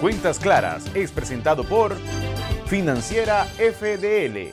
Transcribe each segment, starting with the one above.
Cuentas Claras es presentado por Financiera FDL.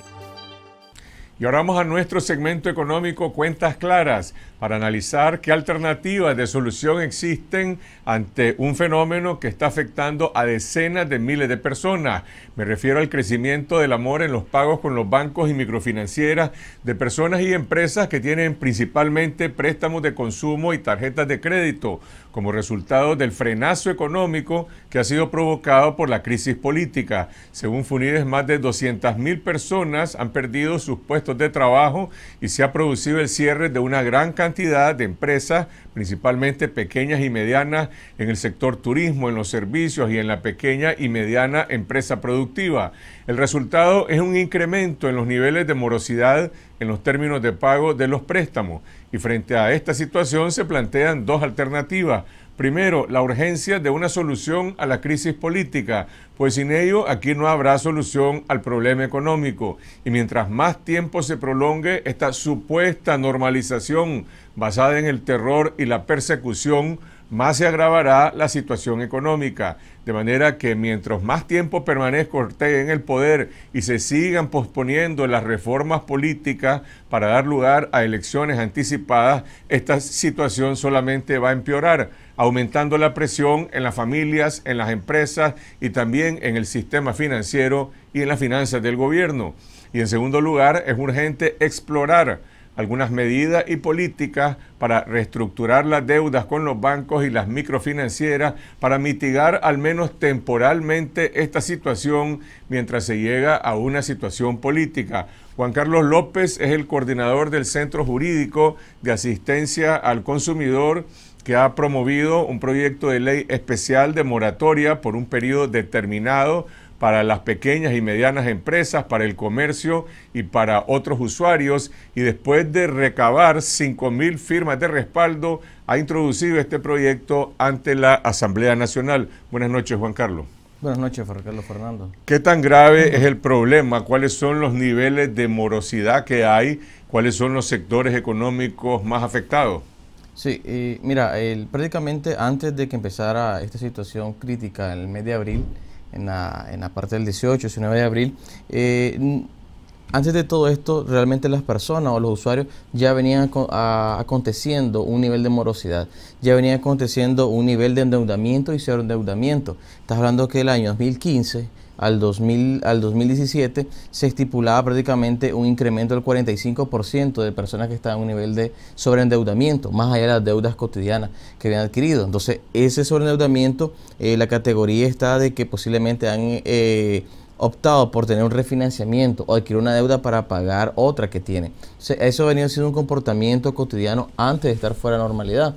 Y ahora vamos a nuestro segmento económico Cuentas Claras para analizar qué alternativas de solución existen ante un fenómeno que está afectando a decenas de miles de personas. Me refiero al crecimiento del amor en los pagos con los bancos y microfinancieras de personas y empresas que tienen principalmente préstamos de consumo y tarjetas de crédito como resultado del frenazo económico que ha sido provocado por la crisis política. Según Funides, más de 200.000 personas han perdido sus puestos de trabajo y se ha producido el cierre de una gran cantidad de empresas, principalmente pequeñas y medianas, en el sector turismo, en los servicios y en la pequeña y mediana empresa productiva. El resultado es un incremento en los niveles de morosidad en los términos de pago de los préstamos. Y frente a esta situación se plantean dos alternativas. Primero, la urgencia de una solución a la crisis política, pues sin ello aquí no habrá solución al problema económico. Y mientras más tiempo se prolongue esta supuesta normalización basada en el terror y la persecución, más se agravará la situación económica. De manera que mientras más tiempo permanezca Ortega en el poder y se sigan posponiendo las reformas políticas para dar lugar a elecciones anticipadas, esta situación solamente va a empeorar, aumentando la presión en las familias, en las empresas y también en el sistema financiero y en las finanzas del gobierno. Y en segundo lugar, es urgente explorar algunas medidas y políticas para reestructurar las deudas con los bancos y las microfinancieras para mitigar al menos temporalmente esta situación mientras se llega a una situación política. Juan Carlos López es el coordinador del Centro Jurídico de Asistencia al Consumidor que ha promovido un proyecto de ley especial de moratoria por un periodo determinado para las pequeñas y medianas empresas, para el comercio y para otros usuarios. Y después de recabar 5.000 firmas de respaldo, ha introducido este proyecto ante la Asamblea Nacional. Buenas noches, Juan Carlos. Buenas noches, Carlos Fernando. ¿Qué tan grave es el problema? ¿Cuáles son los niveles de morosidad que hay? ¿Cuáles son los sectores económicos más afectados? Sí, mira, prácticamente antes de que empezara esta situación crítica en el mes de abril, en la, en la parte del 18, 19 de abril. Eh, antes de todo esto, realmente las personas o los usuarios ya venían aconteciendo un nivel de morosidad, ya venía aconteciendo un nivel de endeudamiento y cero endeudamiento. Estás hablando que el año 2015 al, 2000, al 2017 se estipulaba prácticamente un incremento del 45% de personas que estaban en un nivel de sobreendeudamiento, más allá de las deudas cotidianas que habían adquirido. Entonces, ese sobreendeudamiento, eh, la categoría está de que posiblemente han... Eh, optado por tener un refinanciamiento o adquirir una deuda para pagar otra que tienen. eso ha venido siendo un comportamiento cotidiano antes de estar fuera de la normalidad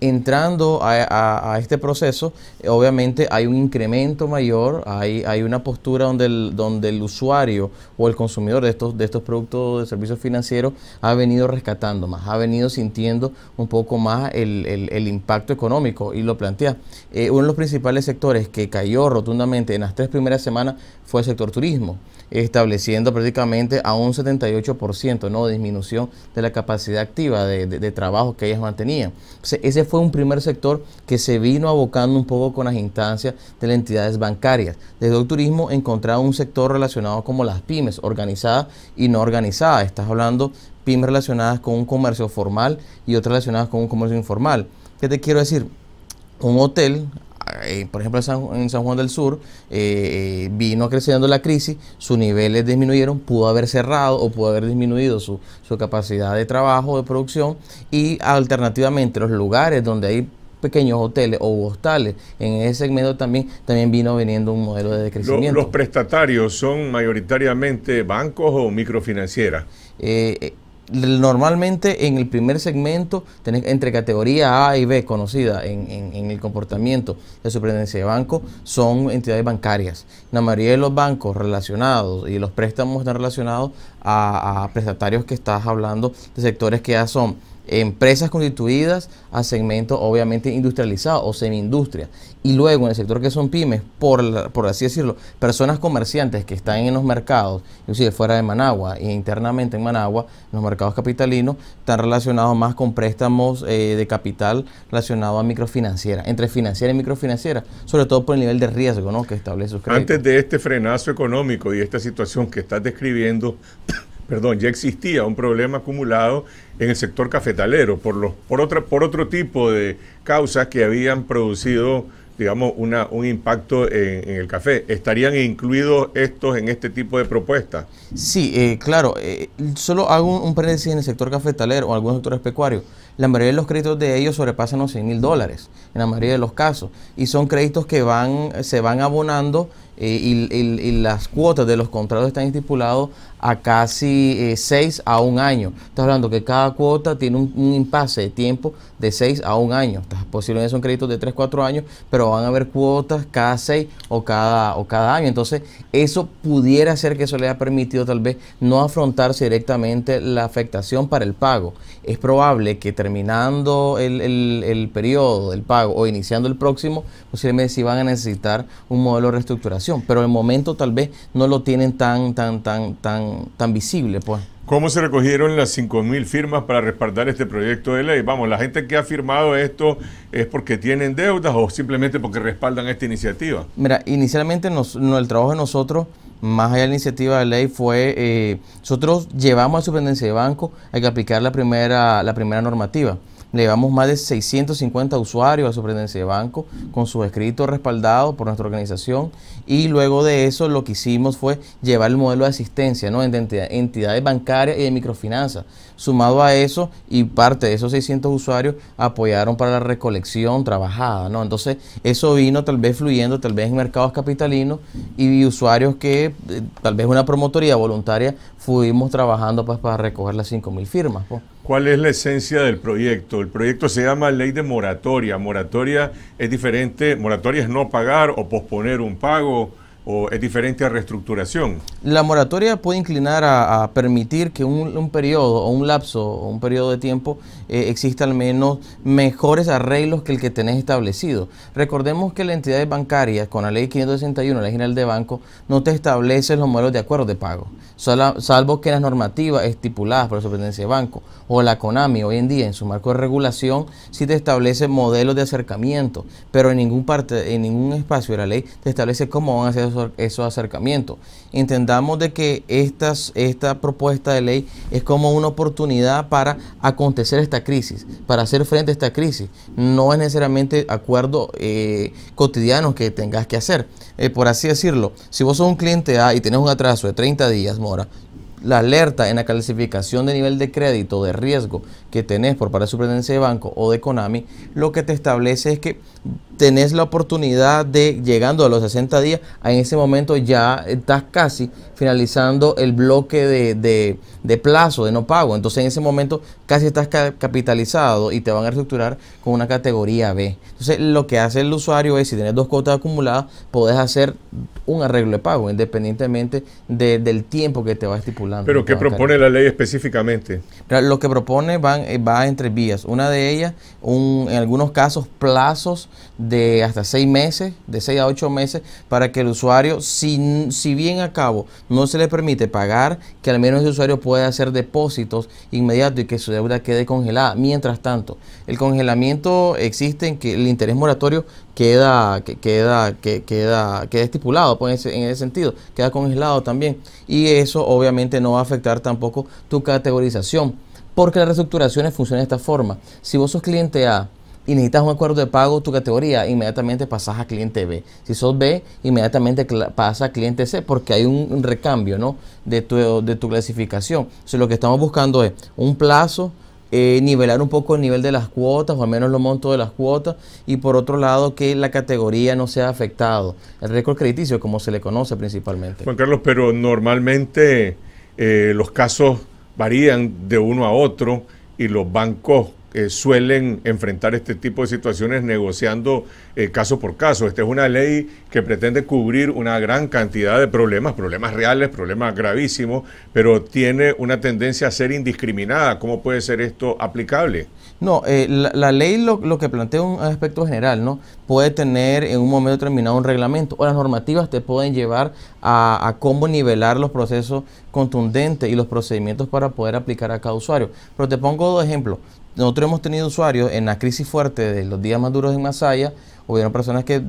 entrando a, este proceso, eh, obviamente hay un incremento mayor, hay, una postura donde el, usuario o el consumidor de estos, de estos productos de servicios financieros ha venido rescatando más, ha venido sintiendo un poco más el, impacto económico y lo plantea. Eh, uno de los principales sectores que cayó rotundamente en las tres primeras semanas fue el sector turismo, estableciendo prácticamente a un 78% ¿no? disminución de la capacidad activa de, trabajo que ellas mantenían. ese fue un primer sector que se vino abocando un poco con las instancias de las entidades bancarias. Desde el turismo encontraba un sector relacionado como las pymes, organizadas y no organizadas. Estás hablando pymes relacionadas con un comercio formal y otras relacionadas con un comercio informal. ¿Qué te quiero decir? Un hotel eh, por ejemplo, en San, Juan del Sur eh, eh, vino creciendo la crisis, sus niveles disminuyeron, pudo haber cerrado o pudo haber disminuido su, su capacidad de trabajo, de producción y alternativamente los lugares donde hay pequeños hoteles o hostales en ese segmento también también vino veniendo un modelo de decrecimiento. Los, prestatarios son mayoritariamente bancos o microfinancieras normalmente en el primer segmento, entre categoría A y B conocida en, el comportamiento de superintendencia de banco, son entidades bancarias. La mayoría de los bancos relacionados y los préstamos están relacionados a, a prestatarios que estás hablando de sectores que ya son empresas constituidas a segmentos obviamente industrializados o semi-industria. Y luego en el sector que son pymes, por, por así decirlo, personas comerciantes que están en los mercados, inclusive fuera de Managua e internamente en Managua, los mercados capitalinos, están relacionados más con préstamos eh, de capital relacionado a microfinanciera, entre financiera y microfinanciera, sobre todo por el nivel de riesgo que establece sus Antes de este frenazo económico y esta situación que estás describiendo, perdón, ya existía un problema acumulado en el sector cafetalero por, los, por, otra, por otro tipo de causas que habían producido digamos, una, un impacto en, el café. ¿Estarían incluidos estos en este tipo de propuestas? Sí, eh, claro. Eh, solo hago un, un en el sector cafetalero o algunos sectores pecuarios. La mayoría de los créditos de ellos sobrepasan los 100 mil dólares, en la mayoría de los casos. Y son créditos que van, se van abonando eh, y, y, las cuotas de los contratos están estipulados a casi 6 eh, a un año. Estás hablando que cada cuota tiene un, impasse de tiempo de 6 a un año. Posiblemente son créditos de 3, 4 años, pero van a haber cuotas cada 6 o cada, o cada año. Entonces, eso pudiera ser que eso le haya permitido tal vez no afrontarse directamente la afectación para el pago. Es probable que terminando el, periodo del pago o iniciando el próximo, posiblemente si van a necesitar un modelo de reestructuración, pero el momento tal vez no lo tienen tan, tan, tan, tan tan, visible, pues. ¿Cómo se recogieron las 5.000 firmas para respaldar este proyecto de ley? Vamos, la gente que ha firmado esto es porque tienen deudas o simplemente porque respaldan esta iniciativa. Mira, inicialmente el trabajo de nosotros, más allá de la iniciativa de ley, fue eh, nosotros llevamos a su pendencia de banco hay que aplicar la primera, la primera normativa. Llevamos más de 650 usuarios a su Superintendencia de Banco con sus escritos respaldados por nuestra organización y luego de eso lo que hicimos fue llevar el modelo de asistencia de entidades bancarias y de microfinanzas. Sumado a eso y parte de esos 600 usuarios apoyaron para la recolección trabajada. ¿no? Entonces eso vino tal vez fluyendo, tal vez en mercados capitalinos y usuarios que eh, tal vez una promotoría voluntaria fuimos trabajando pues, para recoger las 5.000 firmas. Pues. ¿Cuál es la esencia del proyecto? El proyecto se llama Ley de Moratoria. Moratoria es diferente, moratoria es no pagar o posponer un pago o es diferente a reestructuración? La moratoria puede inclinar a, permitir que un, periodo o un lapso o un periodo de tiempo eh, exista al menos mejores arreglos que el que tenés establecido. Recordemos que las entidades bancarias con la ley 561, la ley general de banco, no te establece los modelos de acuerdo de pago, salvo que las normativas estipuladas por la superintendencia de banco o la CONAMI hoy en día en su marco de regulación sí te establece modelos de acercamiento, pero en ningún parte, en ningún espacio de la ley te establece cómo van a ser esos acercamiento, Entendamos de que estas, esta propuesta de ley es como una oportunidad para acontecer esta crisis, para hacer frente a esta crisis. No es necesariamente acuerdo eh, cotidiano cotidianos que tengas que hacer. Eh, por así decirlo, si vos sos un cliente A y tenés un atraso de 30 días, mora, la alerta en la clasificación de nivel de crédito de riesgo que tenés por parte de superintendencia de banco o de Konami, lo que te establece es que tenés la oportunidad de, llegando a los 60 días, en ese momento ya estás casi finalizando el bloque de, plazo, de no pago. Entonces en ese momento casi estás capitalizado y te van a reestructurar con una categoría B. Entonces lo que hace el usuario es, si tienes dos cuotas acumuladas, podés hacer un arreglo de pago, independientemente del tiempo que te va estipulando. Pero ¿qué propone la ley específicamente? Lo que propone van eh, va entre vías. Una de ellas, en algunos casos, plazos de hasta seis meses, de seis a ocho meses, para que el usuario, si, bien a cabo no se le permite pagar, que al menos el usuario pueda hacer depósitos inmediatos y que su deuda quede congelada. Mientras tanto, el congelamiento existe en que el interés moratorio queda, queda, queda, estipulado pues, en ese sentido, queda congelado también. Y eso obviamente no va a afectar tampoco tu categorización. Porque las reestructuraciones funcionan de esta forma. Si vos sos cliente A y necesitas un acuerdo de pago, tu categoría, inmediatamente pasas a cliente B. Si sos B, inmediatamente pasas a cliente C, porque hay un recambio ¿no? de, tu, de tu clasificación. O lo que estamos buscando es un plazo, eh, nivelar un poco el nivel de las cuotas o al menos los montos de las cuotas y por otro lado que la categoría no sea afectado, el récord crediticio como se le conoce principalmente. Juan Carlos, pero normalmente eh, los casos varían de uno a otro y los bancos eh, suelen enfrentar este tipo de situaciones negociando eh, caso por caso. Esta es una ley que pretende cubrir una gran cantidad de problemas, problemas reales, problemas gravísimos, pero tiene una tendencia a ser indiscriminada. ¿Cómo puede ser esto aplicable? No, eh, la, ley lo, que plantea un aspecto general, ¿no? Puede tener en un momento determinado un reglamento o las normativas te pueden llevar a, a cómo nivelar los procesos contundentes y los procedimientos para poder aplicar a cada usuario. Pero te pongo dos ejemplos nosotros hemos tenido usuarios en la crisis fuerte de los días más duros en Masaya, hubieron personas que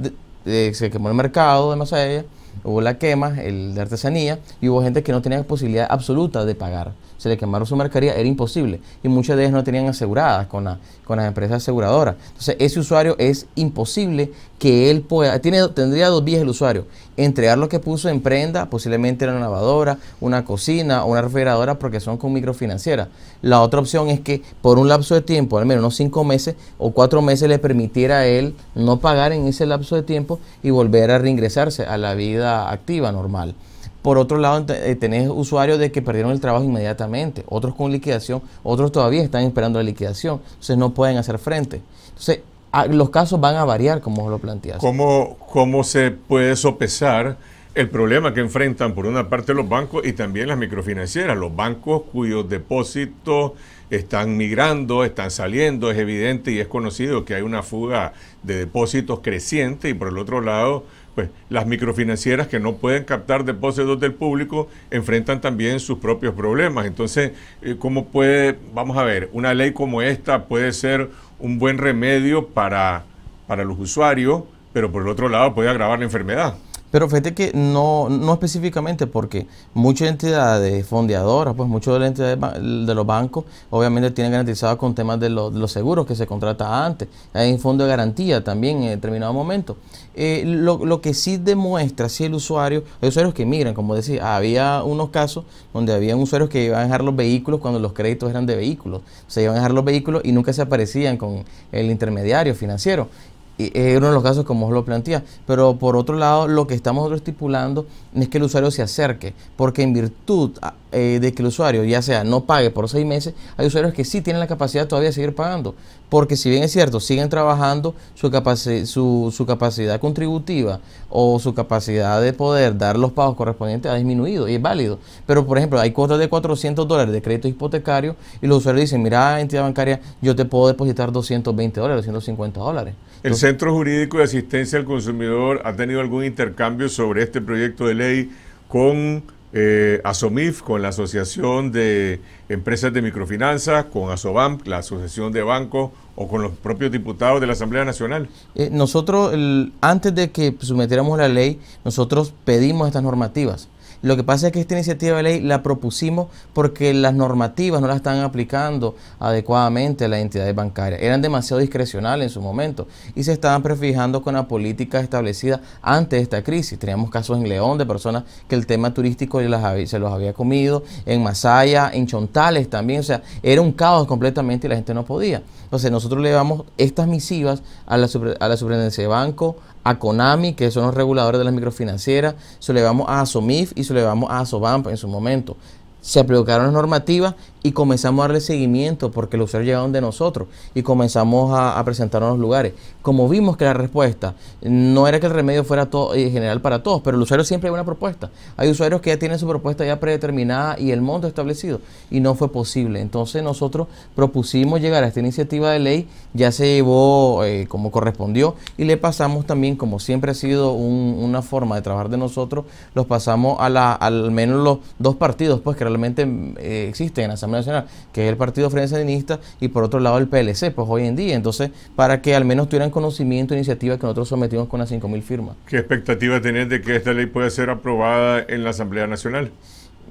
se quemó el mercado de Masaya, hubo la quema, el de artesanía, y hubo gente que no tenía posibilidad absoluta de pagar. Se le quemaron su mercadería, era imposible. Y muchas de ellas no tenían aseguradas con, con las empresas aseguradoras. Entonces, ese usuario es imposible que él pueda. Tiene, tendría dos vías el usuario entregar lo que puso en prenda, posiblemente era una lavadora, una cocina o una refrigeradora porque son con microfinanciera. La otra opción es que por un lapso de tiempo, al menos unos cinco meses o cuatro meses, le permitiera a él no pagar en ese lapso de tiempo y volver a reingresarse a la vida activa normal. Por otro lado, eh, tenés usuarios de que perdieron el trabajo inmediatamente, otros con liquidación, otros todavía están esperando la liquidación, entonces no pueden hacer frente. Entonces, Ah, los casos van a variar, como lo planteaste. ¿Cómo, ¿Cómo se puede sopesar el problema que enfrentan, por una parte, los bancos y también las microfinancieras? Los bancos cuyos depósitos están migrando, están saliendo, es evidente y es conocido que hay una fuga de depósitos creciente y por el otro lado pues, las microfinancieras que no pueden captar depósitos del público enfrentan también sus propios problemas. Entonces, eh, ¿cómo puede, vamos a ver, una ley como esta puede ser un buen remedio para los usuarios, pero por el otro lado puede agravar la enfermedad? Pero fíjate que no, no específicamente, porque muchas entidades fondeadoras, pues muchas de las entidades de los bancos, obviamente tienen garantizado con temas de, los seguros que se contrata antes. Hay un fondo de garantía también en determinado momento. Eh, lo, que sí demuestra, si el usuario, hay usuarios que migran, como decía, había unos casos donde había usuarios que iban a dejar los vehículos cuando los créditos eran de vehículos. se iban a dejar los vehículos y nunca se aparecían con el intermediario financiero. Es uno de los casos como lo plantea. Pero por otro lado, lo que estamos estipulando es que el usuario se acerque, porque en virtud ah, eh, de que el usuario ya sea no pague por seis meses, hay usuarios que sí tienen la capacidad todavía de seguir pagando porque si bien es cierto, siguen trabajando su, su, capacidad contributiva o su capacidad de poder dar los pagos correspondientes ha disminuido y es válido. Pero, por ejemplo, hay cuotas de 400 dólares de crédito hipotecario y los usuarios dicen, mira, entidad bancaria, yo te puedo depositar 220 dólares, 250 dólares. ¿El Centro Jurídico de Asistencia al Consumidor ha tenido algún intercambio sobre este proyecto de ley con eh, ASOMIF, con la Asociación de Empresas de Microfinanzas, con ASOBAM, la Asociación de Bancos, o con los propios diputados de la Asamblea Nacional? Eh, nosotros, antes de que sometiéramos la ley, nosotros pedimos estas normativas. Lo que pasa es que esta iniciativa de ley la propusimos porque las normativas no la están aplicando adecuadamente a las entidades bancarias. Eran demasiado discrecionales en su momento y se estaban prefijando con la política establecida antes de esta crisis. Teníamos casos en León de personas que el tema turístico se los había comido, en Masaya, en Chontales también. O sea, era un caos completamente y la gente no podía. Entonces nosotros le damos estas misivas a la, a de banco, a Konami que son los reguladores de las microfinancieras, se le vamos a ASOMIF y le vamos a Sobamp en su momento. Se aplicaron las normativas y comenzamos a darle seguimiento porque los usuarios llegaron de nosotros y comenzamos a, a los lugares. Como vimos que la respuesta no era que el remedio fuera todo, eh, general para todos, pero el usuario siempre hay una propuesta. Hay usuarios que ya tienen su propuesta ya predeterminada y el monto establecido y no fue posible. Entonces nosotros propusimos llegar a esta iniciativa de ley, ya se llevó eh, como correspondió y le pasamos también, como siempre ha sido una forma de trabajar de nosotros, los pasamos a la, al menos los dos partidos pues que realmente eh, existen en Asamblea Nacional, que es el Partido Frente Sandinista, y por otro lado el PLC, pues hoy en día. Entonces, para que al menos tuvieran conocimiento e iniciativa que nosotros sometimos con las 5.000 firmas. ¿Qué expectativas tenés de que esta ley pueda ser aprobada en la Asamblea Nacional?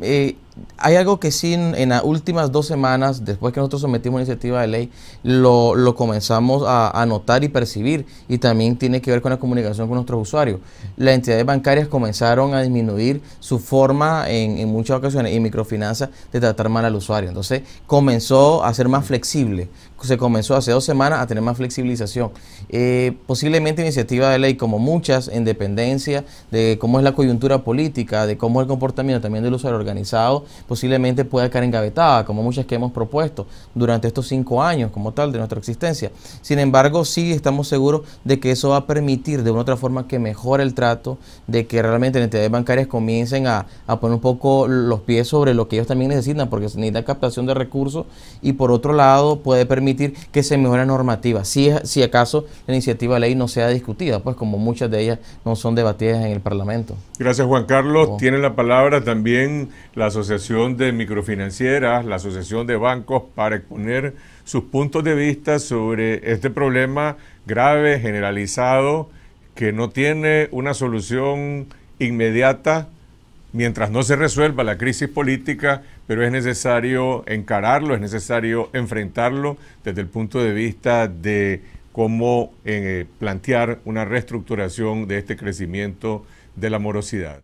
Eh, hay algo que sí en, las últimas dos semanas, después que nosotros sometimos la iniciativa de ley, lo, comenzamos a, notar y percibir y también tiene que ver con la comunicación con nuestros usuarios. Las entidades bancarias comenzaron a disminuir su forma en, muchas ocasiones y microfinanza de tratar mal al usuario. Entonces comenzó a ser más flexible, se comenzó hace dos semanas a tener más flexibilización. Eh, posiblemente iniciativa de ley como muchas en dependencia de cómo es la coyuntura política, de cómo es el comportamiento también del usuario organizado posiblemente pueda caer engavetada, como muchas que hemos propuesto durante estos cinco años como tal de nuestra existencia. Sin embargo, sí estamos seguros de que eso va a permitir de una otra forma que mejore el trato, de que realmente las entidades bancarias comiencen a, poner un poco los pies sobre lo que ellos también necesitan, porque se necesita captación de recursos y por otro lado puede permitir que se mejore la normativa, si, si acaso la iniciativa de ley no sea discutida, pues como muchas de ellas no son debatidas en el Parlamento. Gracias Juan Carlos. Oh. Tiene la palabra también la Asociación de Microfinancieras, la Asociación de Bancos, para exponer sus puntos de vista sobre este problema grave, generalizado, que no tiene una solución inmediata mientras no se resuelva la crisis política, pero es necesario encararlo, es necesario enfrentarlo desde el punto de vista de cómo eh, plantear una reestructuración de este crecimiento de la morosidad.